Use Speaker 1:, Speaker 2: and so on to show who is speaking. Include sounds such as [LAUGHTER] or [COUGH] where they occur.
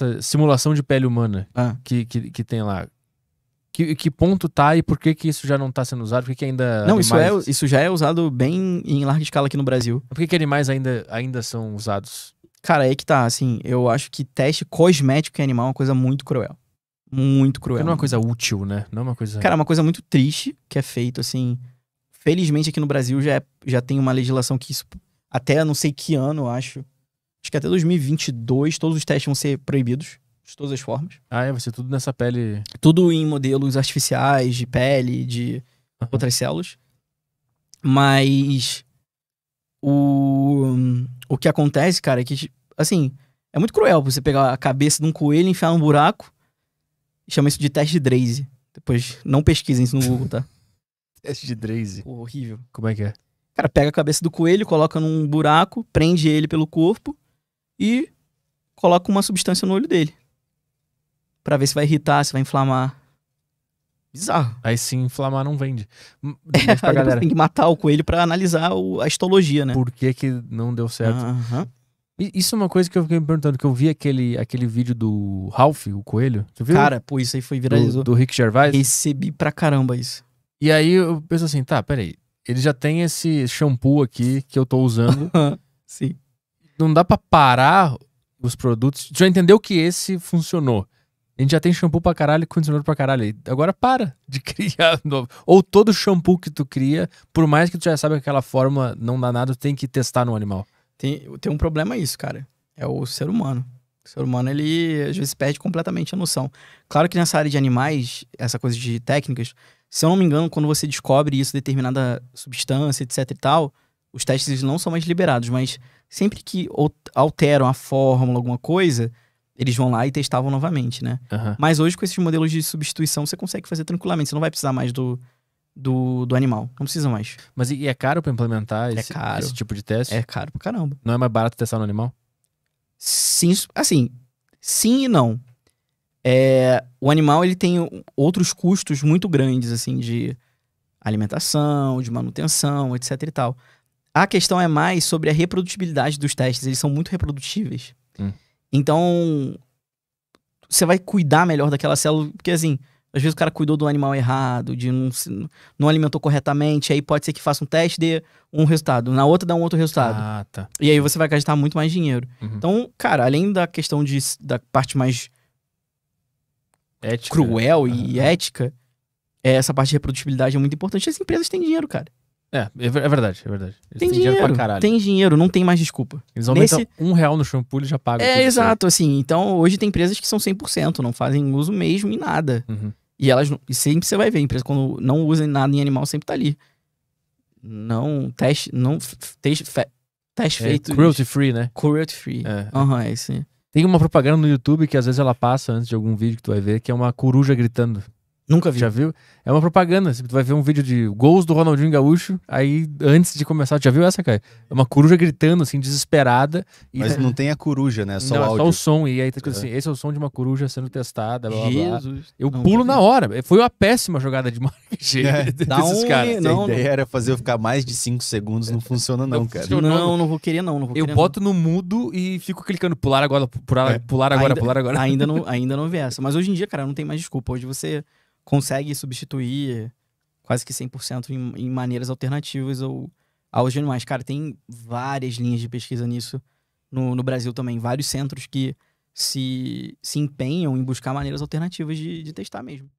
Speaker 1: essa simulação de pele humana ah. que, que, que tem lá. Que, que, ponto tá e por que, que isso já não tá sendo usado? Por que, que ainda. Não, isso, é,
Speaker 2: isso já é usado bem em larga escala aqui no Brasil. Por que, que animais ainda, ainda são usados? Cara, aí é que tá, assim, eu acho que teste cosmético em animal é uma coisa muito cruel. Muito cruel. Porque não é uma coisa útil, né? Não é uma coisa. Cara, é uma coisa muito triste que é feito, assim. Felizmente aqui no Brasil já, é, já tem uma legislação que isso. Até não sei que ano, eu acho. Acho que até 2022 todos os testes vão ser proibidos, de todas as formas. Ah, é, vai ser tudo nessa pele. Tudo em modelos artificiais, de pele, de uhum. outras células. Mas o, o que acontece, cara, é que, assim, é muito cruel você pegar a cabeça de um coelho, enfiar num buraco e chama isso de teste de Draze. Depois, não pesquisem isso no Google, tá? [LAUGHS] teste de Draze. Pô, horrível. Como é que é? Cara, pega a cabeça do coelho, coloca num buraco, prende ele pelo corpo e coloca uma substância no olho dele. para ver se vai irritar, se vai inflamar. Bizarro. Aí se inflamar não vende. Hum, [LAUGHS] é, pra galera. tem que matar o coelho para analisar o, a histologia, né?
Speaker 1: Por que, que não deu certo? Uhum. Isso é uma coisa que eu fiquei me perguntando, que eu vi aquele, aquele vídeo do Ralph, o coelho. Você viu? Cara, pô, isso aí foi viralizado. Do, do Rick Gervais. Recebi pra caramba isso. E aí eu penso assim, tá, peraí. Ele já tem esse shampoo aqui que eu tô usando. [LAUGHS] Sim não dá para parar os produtos. Já entendeu que esse funcionou. A gente já tem shampoo pra caralho e condicionador pra caralho. Agora para de [LAUGHS] criar novo. Ou todo shampoo que tu cria, por mais que tu já saiba que aquela forma não dá nada, tem que
Speaker 2: testar no animal. Tem, tem um problema isso, cara. É o ser humano. O ser humano, ele às vezes perde completamente a noção. Claro que nessa área de animais, essa coisa de técnicas, se eu não me engano, quando você descobre isso, determinada substância, etc e tal, os testes não são mais liberados, mas sempre que alteram a fórmula, alguma coisa, eles vão lá e testavam novamente, né? Uhum. Mas hoje, com esses modelos de substituição, você consegue fazer tranquilamente. Você não vai precisar mais do, do, do animal. Não precisa mais. Mas e é caro para implementar é esse, é esse, tipo de teste? É caro pra caramba. Não é mais barato testar no animal? Sim, assim, sim e não. É, o animal ele tem outros custos muito grandes, assim, de alimentação, de manutenção, etc e tal. A questão é mais sobre a reprodutibilidade dos testes, eles são muito reprodutíveis. Hum. Então, você vai cuidar melhor daquela célula, porque assim, às vezes o cara cuidou do animal errado, de não, não alimentou corretamente, aí pode ser que faça um teste dê um resultado, na outra dá um outro resultado. Ah, tá. E aí você vai gastar muito mais dinheiro. Uhum. Então, cara, além da questão de, da parte mais ética. cruel uhum. e ética, é, essa parte de reprodutibilidade é muito importante. As empresas têm dinheiro, cara.
Speaker 1: É, é, é verdade, é verdade. Eles tem dinheiro, dinheiro pra caralho.
Speaker 2: Tem dinheiro, não tem mais desculpa. Eles aumentam Nesse... um real no shampoo e já pagam. É, né? exato, assim. Então, hoje tem empresas que são 100%, não fazem uso mesmo em nada. Uhum. E elas, e sempre você vai ver, empresa quando não usa nada em animal, sempre tá ali. Não, teste, não, teste, teste é, feito. Cruelty free, né? Cruelty free. É. Aham, é, uhum, é isso. Tem uma propaganda no YouTube
Speaker 1: que às vezes ela passa antes de algum vídeo que tu vai ver, que é uma coruja gritando. Nunca vi. Já viu? É uma propaganda. Você vai ver um vídeo de gols do Ronaldinho Gaúcho, aí antes de começar, já viu essa, cara? É uma coruja gritando, assim, desesperada. Mas tá- não tem a coruja, né? É só não, o áudio. É só o som. E aí tá tipo é. assim: é. esse é o som de uma coruja sendo testada. Blá, blá, blá. Jesus. Eu não, pulo não. na hora. Foi uma péssima jogada de marketing [LAUGHS] é. [LAUGHS] desses um... caras. Não, a ideia não. era fazer eu ficar mais de cinco segundos, não funciona, não, cara. Não, não vou querer, não. não vou querer, eu boto
Speaker 2: no mudo e fico clicando
Speaker 1: pular agora, pular, é. pular agora, ainda, pular agora. Ainda não, [LAUGHS]
Speaker 2: ainda não vi essa. Mas hoje em dia, cara, não tem mais desculpa. Hoje você consegue substituir quase que 100% em, em maneiras alternativas ou aos animais. Cara, tem várias linhas de pesquisa nisso no, no Brasil também, vários centros que se, se empenham em buscar maneiras alternativas de, de testar mesmo.